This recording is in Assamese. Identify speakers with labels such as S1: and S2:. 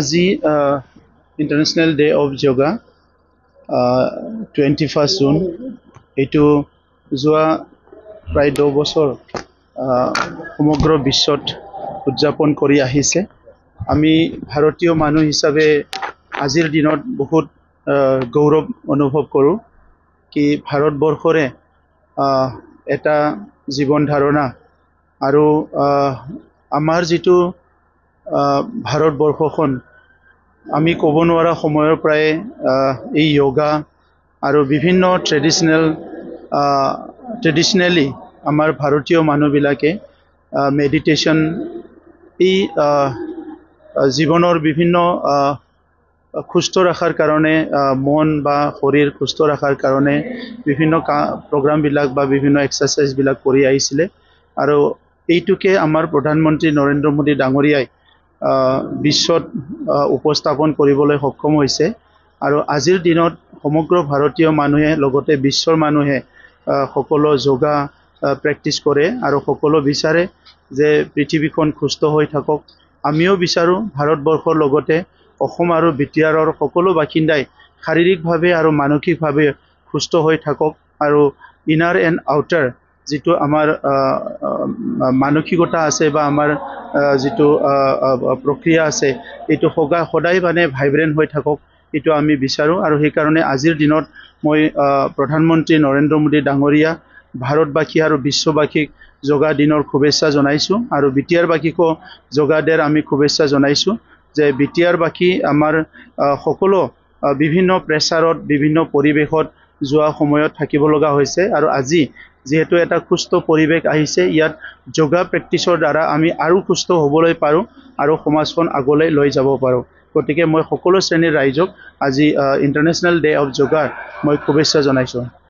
S1: আজি international day of yoga twenty first June এইটো যোৱা প্ৰায় দহ বছৰ সমগ্ৰ বিশ্বত উদযাপন কৰি আহিছে আমি ভাৰতীয় মানুহ হিচাপে আজিৰ দিনত বহুত গৌৰৱ অনুভৱ কৰোঁ কি ভাৰতবৰ্ষৰে এটা জীৱন ধাৰণা আৰু আমাৰ যিটো ভাৰতবৰ্ষখন আমি ক'ব নোৱাৰা সময়ৰ পৰাই এই য়োগা আৰু বিভিন্ন ট্ৰেডিশ্যনেল ট্ৰেডিশ্যনেলি আমাৰ ভাৰতীয় মানুহবিলাকে মেডিটেশ্যন এই জীৱনৰ বিভিন্ন সুস্থ ৰখাৰ কাৰণে মন বা শৰীৰ সুস্থ ৰখাৰ কাৰণে বিভিন্ন কা প্ৰগ্ৰামবিলাক বা বিভিন্ন এক্সাৰচাইজবিলাক কৰি আহিছিলে আৰু এইটোকে আমাৰ প্ৰধানমন্ত্ৰী নৰেন্দ্ৰ মোদী ডাঙৰীয়াই বিশ্বত উপস্থাপন কৰিবলৈ সক্ষম হৈছে আৰু আজিৰ দিনত সমগ্ৰ ভাৰতীয় মানুহে লগতে বিশ্বৰ মানুহে সকলো যোগা প্ৰেক্টিচ কৰে আৰু সকলো বিচাৰে যে পৃথিৱীখন সুস্থ হৈ থাকক আমিও বিচাৰোঁ ভাৰতবৰ্ষৰ লগতে অসম আৰু বি টি আৰৰ সকলো বাসিন্দাই শাৰীৰিকভাৱে আৰু মানসিকভাৱে সুস্থ হৈ থাকক আৰু ইনাৰ এণ্ড আউটাৰ যিটো আমাৰ মানসিকতা আছে বা আমাৰ যিটো প্ৰক্ৰিয়া আছে এইটো সগা সদায় মানে ভাইব্ৰেণ্ট হৈ থাকক এইটো আমি বিচাৰোঁ আৰু সেইকাৰণে আজিৰ দিনত মই প্ৰধানমন্ত্ৰী নৰেন্দ্ৰ মোদী ডাঙৰীয়া ভাৰতবাসী আৰু বিশ্ববাসীক যোগা দিনৰ শুভেচ্ছা জনাইছোঁ আৰু বি টি আৰবাসীকো যোগা দিয়াৰ আমি শুভেচ্ছা জনাইছোঁ যে বি টি আৰবাসী আমাৰ সকলো বিভিন্ন প্ৰেছাৰত বিভিন্ন পৰিৱেশত যোৱা সময়ত থাকিব লগা হৈছে আৰু আজি যিহেতু এটা সুস্থ পৰিৱেশ আহিছে ইয়াত যোগা প্ৰেক্টিছৰ দ্বাৰা আমি আৰু সুস্থ হ'বলৈ পাৰোঁ আৰু সমাজখন আগলৈ লৈ যাব পাৰোঁ গতিকে মই সকলো শ্ৰেণীৰ ৰাইজক আজি ইণ্টাৰনেশ্যনেল ডে অফ যোগাৰ মই শুভেচ্ছা জনাইছোঁ